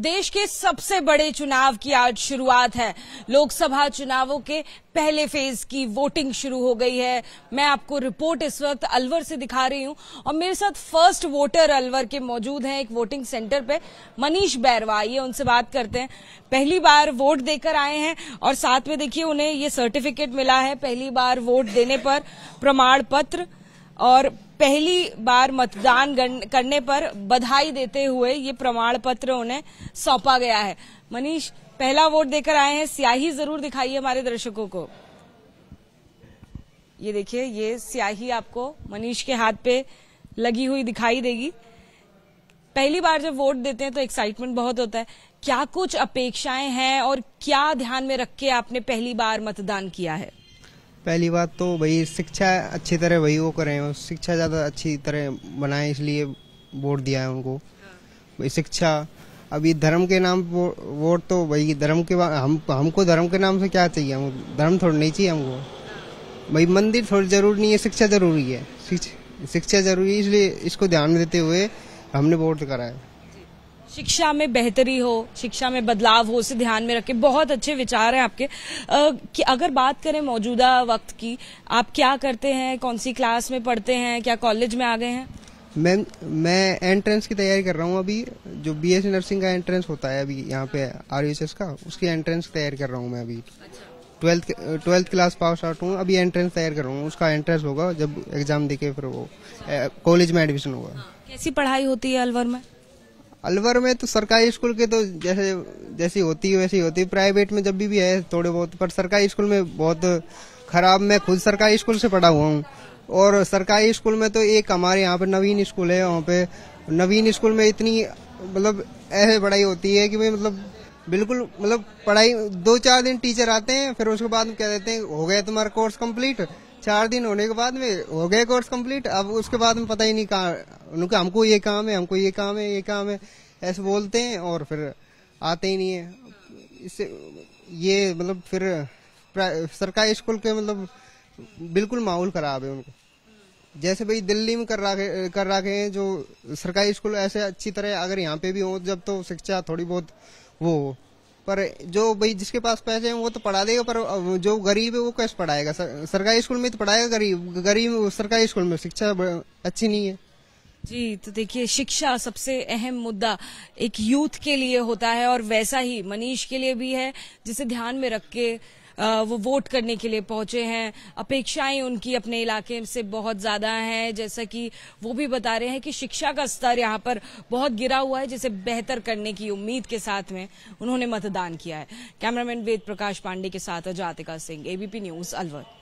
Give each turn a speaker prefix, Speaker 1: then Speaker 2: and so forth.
Speaker 1: देश के सबसे बड़े चुनाव की आज शुरुआत है लोकसभा चुनावों के पहले फेज की वोटिंग शुरू हो गई है मैं आपको रिपोर्ट इस वक्त अलवर से दिखा रही हूं और मेरे साथ फर्स्ट वोटर अलवर के मौजूद हैं एक वोटिंग सेंटर पे मनीष बैरवा ये उनसे बात करते हैं पहली बार वोट देकर आए हैं और साथ में देखिए उन्हें ये सर्टिफिकेट मिला है पहली बार वोट देने पर प्रमाण पत्र और पहली बार मतदान करने पर बधाई देते हुए ये प्रमाण पत्र उन्हें सौंपा गया है मनीष पहला वोट देकर आए हैं स्याही जरूर दिखाइए हमारे दर्शकों को ये देखिए ये स्याही आपको मनीष के हाथ पे लगी हुई दिखाई देगी पहली बार जब वोट देते हैं तो एक्साइटमेंट बहुत होता है क्या कुछ अपेक्षाएं हैं और क्या ध्यान में रख के आपने पहली बार मतदान किया है
Speaker 2: पहली बात तो भाई शिक्षा अच्छी तरह वही वो करें शिक्षा ज़्यादा अच्छी तरह बनाएं इसलिए वोट दिया है उनको भाई शिक्षा अभी धर्म के नाम वोट तो भाई धर्म के हम हमको धर्म के नाम से क्या चाहिए हम धर्म थोड़ा नहीं चाहिए हमको भाई मंदिर थोड़ी जरूरी नहीं है शिक्षा जरूरी है शिक्षा जरूरी है इसलिए इसको ध्यान देते हुए हमने वोट कराया
Speaker 1: शिक्षा में बेहतरी हो शिक्षा में बदलाव हो उसे ध्यान में रखें बहुत अच्छे विचार हैं आपके आ, कि अगर बात करें मौजूदा वक्त की आप क्या करते हैं कौन सी क्लास में पढ़ते हैं क्या कॉलेज में आ गए हैं
Speaker 2: मैम मैं एंट्रेंस की तैयारी कर रहा हूँ अभी जो बी एस नर्सिंग का एंट्रेंस होता है अभी यहाँ पे आर का उसकी एंट्रेंस की तैयारी कर रहा हूँ मैं अभी twelfth twelfth class pass out हूँ अभी एंट्रेंस तैयार कर रहा हूँ उसका एंट्रेंस होगा जब एग्जाम देके फिर वो कॉलेज में एडमिशन होगा हाँ, कैसी पढ़ाई होती है अलवर में अलवर में तो सरकारी स्कूल के तो जैसे जैसी होती है वैसी होती है प्राइवेट में जब भी, भी है थोड़े बहुत पर सरकारी स्कूल में बहुत खराब मैं खुद सरकारी स्कूल से पढ़ा हुआ हूँ और सरकारी स्कूल में तो एक हमारे यहाँ पे नवीन स्कूल है वहाँ पे नवीन स्कूल में इतनी मतलब ऐसे पढ़ाई होती है कि भाई मतलब बिल्कुल मतलब पढ़ाई दो चार दिन टीचर आते हैं फिर उसके बाद कह देते हैं हो गया तुम्हारा कोर्स कंप्लीट चार दिन होने के बाद में हो गया कोर्स कंप्लीट अब उसके बाद में पता ही नहीं कहा उनका हमको ये काम है हमको ये काम है ये काम है ऐसे बोलते हैं और फिर आते ही नहीं है इससे ये मतलब फिर सरकारी स्कूल के मतलब बिल्कुल माहौल खराब है उनको जैसे भाई दिल्ली में कर रखे कर रखे हैं जो सरकारी स्कूल ऐसे अच्छी तरह अगर यहाँ पे भी हो जब तो शिक्षा थोड़ी बहुत वो हो पर जो भाई जिसके पास पैसे हैं वो तो पढ़ा देगा पर जो गरीब है वो कैसे पढ़ाएगा सरकारी स्कूल में तो पढ़ाएगा गरीब गरीब सरकारी स्कूल में शिक्षा अच्छी नहीं है
Speaker 1: जी तो देखिए शिक्षा सबसे अहम मुद्दा एक यूथ के लिए होता है और वैसा ही मनीष के लिए भी है जिसे ध्यान में रख के वो वोट करने के लिए पहुंचे हैं अपेक्षाएं उनकी अपने इलाके से बहुत ज्यादा हैं जैसा कि वो भी बता रहे हैं कि शिक्षा का स्तर यहाँ पर बहुत गिरा हुआ है जिसे बेहतर करने की उम्मीद के साथ में उन्होंने मतदान किया है कैमरामैन वेद प्रकाश पांडे के साथ अजातिका सिंह एबीपी न्यूज अलवर